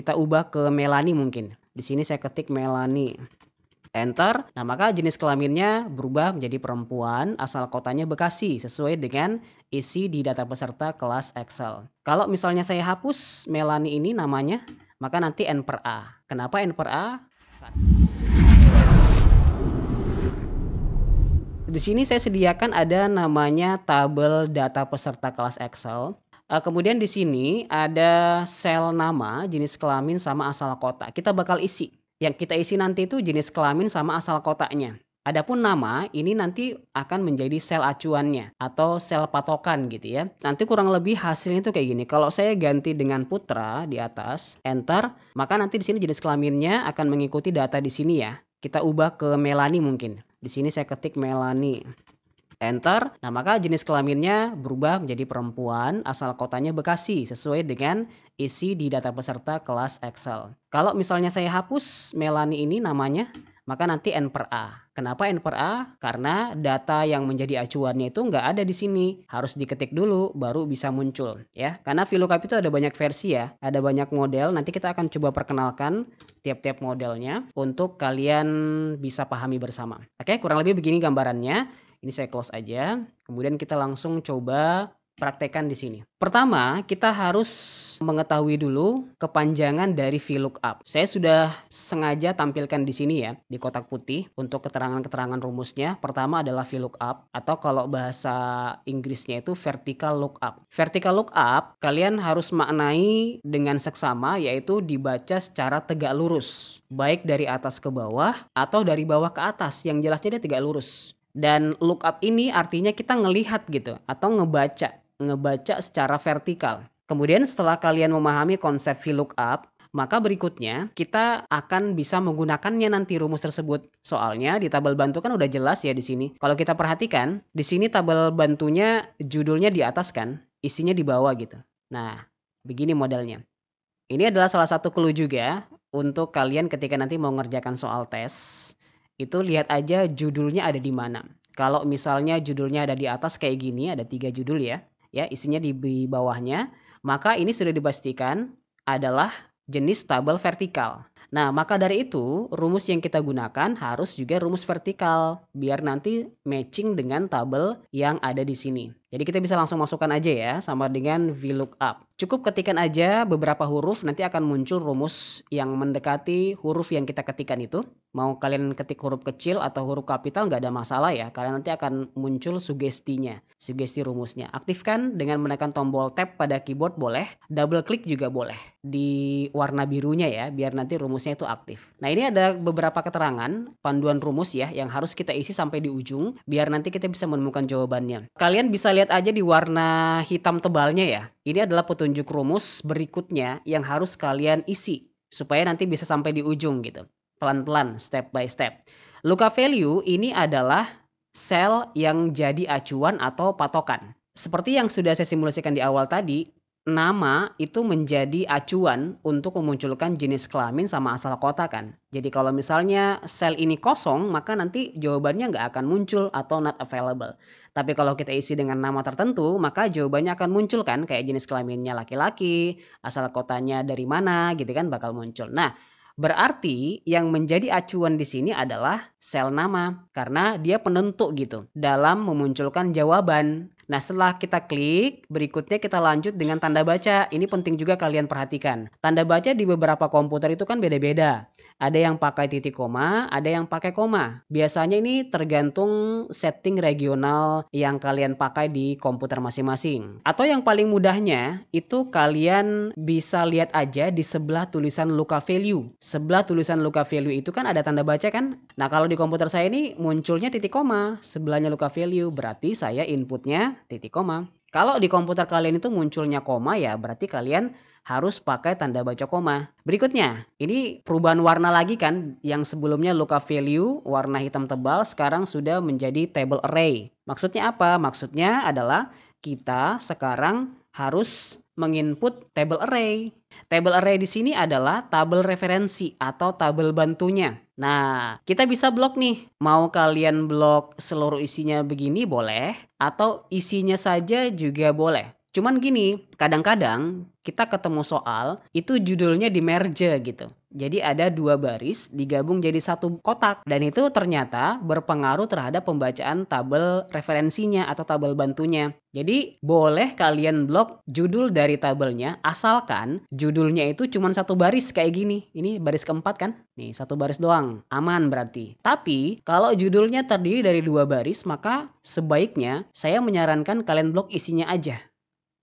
kita ubah ke Melani mungkin. Di sini saya ketik Melani. Enter. Nah, maka jenis kelaminnya berubah menjadi perempuan, asal kotanya Bekasi sesuai dengan isi di data peserta kelas Excel. Kalau misalnya saya hapus Melani ini namanya, maka nanti N per A. Kenapa N per A? Di sini saya sediakan ada namanya tabel data peserta kelas Excel. Eh, kemudian di sini ada sel nama, jenis kelamin sama asal kota. Kita bakal isi. Yang kita isi nanti itu jenis kelamin sama asal kotanya. Adapun nama ini nanti akan menjadi sel acuannya atau sel patokan gitu ya. Nanti kurang lebih hasilnya itu kayak gini. Kalau saya ganti dengan putra di atas, enter, maka nanti di sini jenis kelaminnya akan mengikuti data di sini ya. Kita ubah ke Melani mungkin. Di sini saya ketik Melani. Enter. Nah, maka jenis kelaminnya berubah menjadi perempuan asal kotanya Bekasi sesuai dengan isi di data peserta kelas Excel. Kalau misalnya saya hapus Melani ini namanya, maka nanti N per A. Kenapa N per A? Karena data yang menjadi acuannya itu nggak ada di sini. Harus diketik dulu, baru bisa muncul. ya. Karena VLOOKUP itu ada banyak versi ya, ada banyak model. Nanti kita akan coba perkenalkan tiap-tiap modelnya untuk kalian bisa pahami bersama. Oke, kurang lebih begini gambarannya. Ini saya close aja. Kemudian kita langsung coba praktekkan di sini. Pertama, kita harus mengetahui dulu kepanjangan dari VLOOKUP. Saya sudah sengaja tampilkan di sini ya, di kotak putih untuk keterangan-keterangan rumusnya. Pertama adalah VLOOKUP atau kalau bahasa Inggrisnya itu vertical lookup. Vertical lookup kalian harus maknai dengan seksama yaitu dibaca secara tegak lurus, baik dari atas ke bawah atau dari bawah ke atas yang jelasnya dia tegak lurus. Dan look up ini artinya kita ngelihat gitu atau ngebaca, ngebaca secara vertikal. Kemudian setelah kalian memahami konsep up, maka berikutnya kita akan bisa menggunakannya nanti rumus tersebut. Soalnya di tabel bantu kan udah jelas ya di sini. Kalau kita perhatikan, di sini tabel bantunya judulnya di atas kan, isinya di bawah gitu. Nah, begini modelnya. Ini adalah salah satu clue juga untuk kalian ketika nanti mau ngerjakan soal tes itu lihat aja judulnya ada di mana. Kalau misalnya judulnya ada di atas kayak gini, ada tiga judul ya, ya isinya di bawahnya, maka ini sudah dipastikan adalah jenis tabel vertikal. Nah, maka dari itu rumus yang kita gunakan harus juga rumus vertikal biar nanti matching dengan tabel yang ada di sini. Jadi kita bisa langsung masukkan aja ya sama dengan VLOOKUP. Cukup ketikan aja beberapa huruf nanti akan muncul rumus yang mendekati huruf yang kita ketikkan itu. Mau kalian ketik huruf kecil atau huruf kapital nggak ada masalah ya. Kalian nanti akan muncul sugestinya, sugesti rumusnya. Aktifkan dengan menekan tombol tab pada keyboard boleh, double klik juga boleh di warna birunya ya biar nanti rumusnya itu aktif. Nah ini ada beberapa keterangan panduan rumus ya yang harus kita isi sampai di ujung biar nanti kita bisa menemukan jawabannya. Kalian bisa lihat lihat aja di warna hitam tebalnya ya. Ini adalah petunjuk rumus berikutnya yang harus kalian isi supaya nanti bisa sampai di ujung gitu. Pelan-pelan, step by step. Luka value ini adalah sel yang jadi acuan atau patokan. Seperti yang sudah saya simulasikan di awal tadi, nama itu menjadi acuan untuk memunculkan jenis kelamin sama asal kota kan. Jadi kalau misalnya sel ini kosong, maka nanti jawabannya nggak akan muncul atau not available. Tapi kalau kita isi dengan nama tertentu, maka jawabannya akan muncul kan, kayak jenis kelaminnya laki-laki, asal kotanya dari mana, gitu kan bakal muncul. Nah, Berarti yang menjadi acuan di sini adalah sel nama karena dia penentu gitu dalam memunculkan jawaban. Nah, setelah kita klik, berikutnya kita lanjut dengan tanda baca. Ini penting juga kalian perhatikan. Tanda baca di beberapa komputer itu kan beda-beda. Ada yang pakai titik koma, ada yang pakai koma. Biasanya ini tergantung setting regional yang kalian pakai di komputer masing-masing. Atau yang paling mudahnya itu kalian bisa lihat aja di sebelah tulisan Luca Value. Sebelah tulisan Luca Value itu kan ada tanda baca kan? Nah kalau di komputer saya ini munculnya titik koma, sebelahnya Luca Value berarti saya inputnya titik koma. Kalau di komputer kalian itu munculnya koma ya berarti kalian harus pakai tanda baca koma. Berikutnya, ini perubahan warna lagi kan yang sebelumnya lookup value warna hitam tebal sekarang sudah menjadi table array. Maksudnya apa? Maksudnya adalah kita sekarang harus menginput table array. Table array di sini adalah tabel referensi atau tabel bantunya. Nah, kita bisa blok nih. Mau kalian blok seluruh isinya begini boleh atau isinya saja juga boleh. Cuman gini, kadang-kadang kita ketemu soal itu judulnya di merge gitu. Jadi ada dua baris digabung jadi satu kotak dan itu ternyata berpengaruh terhadap pembacaan tabel referensinya atau tabel bantunya. Jadi boleh kalian blok judul dari tabelnya asalkan judulnya itu cuma satu baris kayak gini. Ini baris keempat kan? Nih satu baris doang, aman berarti. Tapi kalau judulnya terdiri dari dua baris maka sebaiknya saya menyarankan kalian blok isinya aja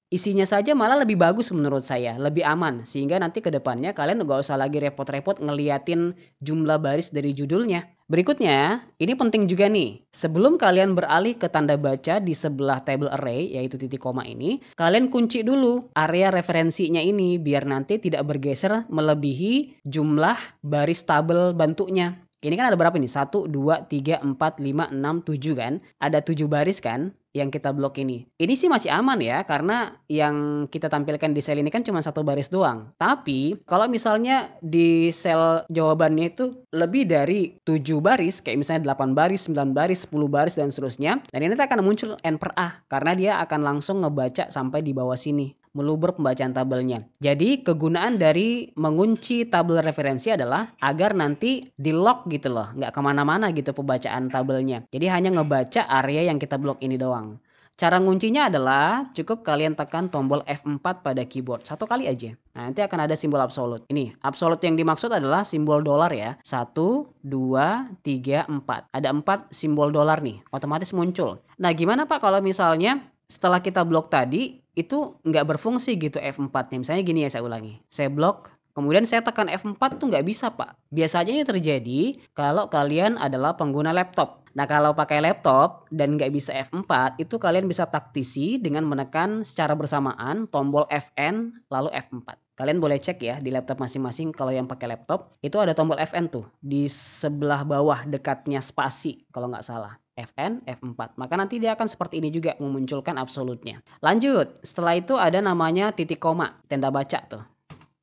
isinya saja malah lebih bagus menurut saya, lebih aman sehingga nanti ke depannya kalian gak usah lagi repot-repot ngeliatin jumlah baris dari judulnya. Berikutnya, ini penting juga nih. Sebelum kalian beralih ke tanda baca di sebelah table array yaitu titik koma ini, kalian kunci dulu area referensinya ini biar nanti tidak bergeser melebihi jumlah baris tabel bentuknya. Ini kan ada berapa nih? 1, 2, 3, 4, 5, 6, 7 kan? Ada 7 baris kan yang kita blok ini. Ini sih masih aman ya karena yang kita tampilkan di sel ini kan cuma satu baris doang. Tapi kalau misalnya di sel jawabannya itu lebih dari 7 baris, kayak misalnya 8 baris, 9 baris, 10 baris dan seterusnya, dan ini akan muncul N per A karena dia akan langsung ngebaca sampai di bawah sini meluber pembacaan tabelnya. Jadi kegunaan dari mengunci tabel referensi adalah agar nanti di lock gitu loh, nggak kemana-mana gitu pembacaan tabelnya. Jadi hanya ngebaca area yang kita blok ini doang. Cara nguncinya adalah cukup kalian tekan tombol F4 pada keyboard satu kali aja. Nah, nanti akan ada simbol absolut. Ini absolut yang dimaksud adalah simbol dolar ya. Satu, dua, tiga, empat. Ada empat simbol dolar nih, otomatis muncul. Nah, gimana Pak kalau misalnya setelah kita blok tadi itu nggak berfungsi gitu F4-nya. Misalnya gini ya saya ulangi. Saya blok, kemudian saya tekan F4 tuh nggak bisa Pak. Biasanya ini terjadi kalau kalian adalah pengguna laptop. Nah kalau pakai laptop dan nggak bisa F4 itu kalian bisa taktisi dengan menekan secara bersamaan tombol FN lalu F4. Kalian boleh cek ya di laptop masing-masing kalau yang pakai laptop itu ada tombol FN tuh di sebelah bawah dekatnya spasi kalau nggak salah. Fn, F4. Maka nanti dia akan seperti ini juga memunculkan absolutnya. Lanjut, setelah itu ada namanya titik koma, tanda baca tuh.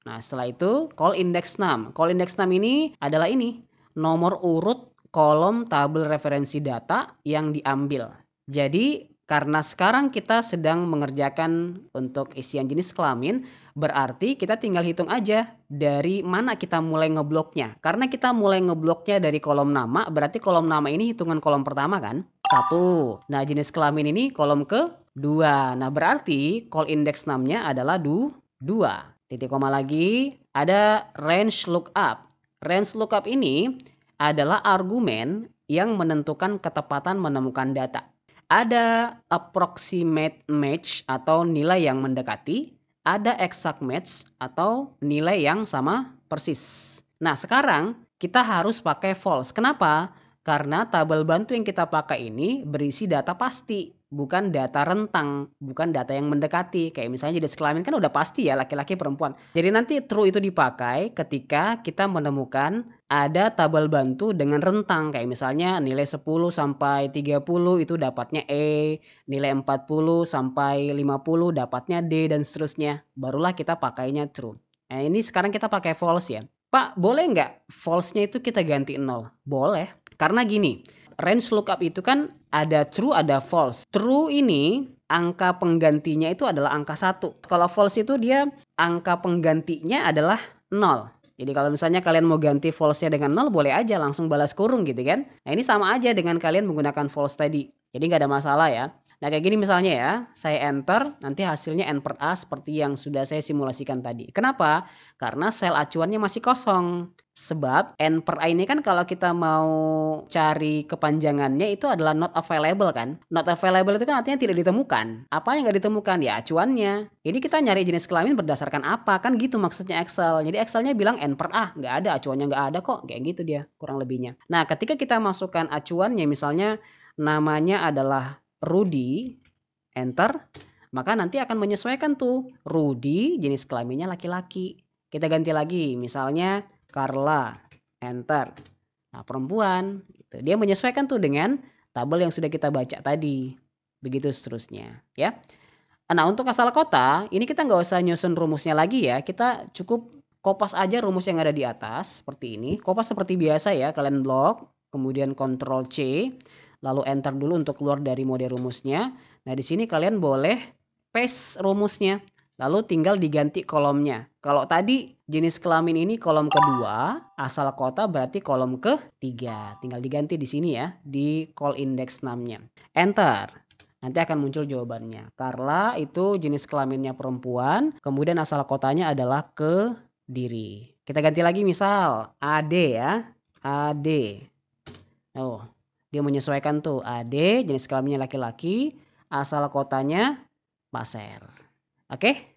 Nah, setelah itu call index 6. Call index 6 ini adalah ini, nomor urut kolom tabel referensi data yang diambil. Jadi, karena sekarang kita sedang mengerjakan untuk isian jenis kelamin, berarti kita tinggal hitung aja dari mana kita mulai ngebloknya. Karena kita mulai ngebloknya dari kolom nama, berarti kolom nama ini hitungan kolom pertama kan? Satu. Nah, jenis kelamin ini kolom ke dua. Nah, berarti call index namanya adalah du dua. Titik koma lagi, ada range lookup. Range lookup ini adalah argumen yang menentukan ketepatan menemukan data. Ada approximate match atau nilai yang mendekati, ada exact match atau nilai yang sama persis. Nah, sekarang kita harus pakai false. Kenapa? Karena tabel bantu yang kita pakai ini berisi data pasti bukan data rentang, bukan data yang mendekati. Kayak misalnya jenis kelamin kan udah pasti ya laki-laki perempuan. Jadi nanti true itu dipakai ketika kita menemukan ada tabel bantu dengan rentang. Kayak misalnya nilai 10 sampai 30 itu dapatnya E, nilai 40 sampai 50 dapatnya D dan seterusnya. Barulah kita pakainya true. Nah ini sekarang kita pakai false ya. Pak, boleh nggak false-nya itu kita ganti 0? Boleh. Karena gini, range lookup itu kan ada true ada false. True ini angka penggantinya itu adalah angka satu. Kalau false itu dia angka penggantinya adalah nol. Jadi kalau misalnya kalian mau ganti false-nya dengan nol boleh aja langsung balas kurung gitu kan. Nah ini sama aja dengan kalian menggunakan false tadi. Jadi nggak ada masalah ya. Nah kayak gini misalnya ya, saya enter, nanti hasilnya N per A seperti yang sudah saya simulasikan tadi. Kenapa? Karena sel acuannya masih kosong. Sebab N per A ini kan kalau kita mau cari kepanjangannya itu adalah not available kan. Not available itu kan artinya tidak ditemukan. Apa yang nggak ditemukan? Ya acuannya. ini kita nyari jenis kelamin berdasarkan apa? Kan gitu maksudnya Excel. Jadi Excelnya bilang N per A. Nggak ada, acuannya nggak ada kok. Kayak gitu dia kurang lebihnya. Nah ketika kita masukkan acuannya misalnya namanya adalah Rudy, enter, maka nanti akan menyesuaikan tuh Rudy jenis kelaminnya laki-laki. Kita ganti lagi, misalnya Carla, enter. Nah, perempuan, gitu. dia menyesuaikan tuh dengan tabel yang sudah kita baca tadi. Begitu seterusnya, ya. Nah, untuk asal kota, ini kita nggak usah nyusun rumusnya lagi ya. Kita cukup kopas aja rumus yang ada di atas seperti ini. Kopas seperti biasa ya, kalian blok, kemudian Ctrl C lalu enter dulu untuk keluar dari mode rumusnya. Nah, di sini kalian boleh paste rumusnya, lalu tinggal diganti kolomnya. Kalau tadi jenis kelamin ini kolom kedua, asal kota berarti kolom ketiga. Tinggal diganti di sini ya, di call index namanya. Enter. Nanti akan muncul jawabannya. Carla itu jenis kelaminnya perempuan, kemudian asal kotanya adalah ke diri. Kita ganti lagi misal AD ya. AD. Oh, dia menyesuaikan tuh AD jenis kelaminnya laki-laki asal kotanya Pasir. Oke? Okay?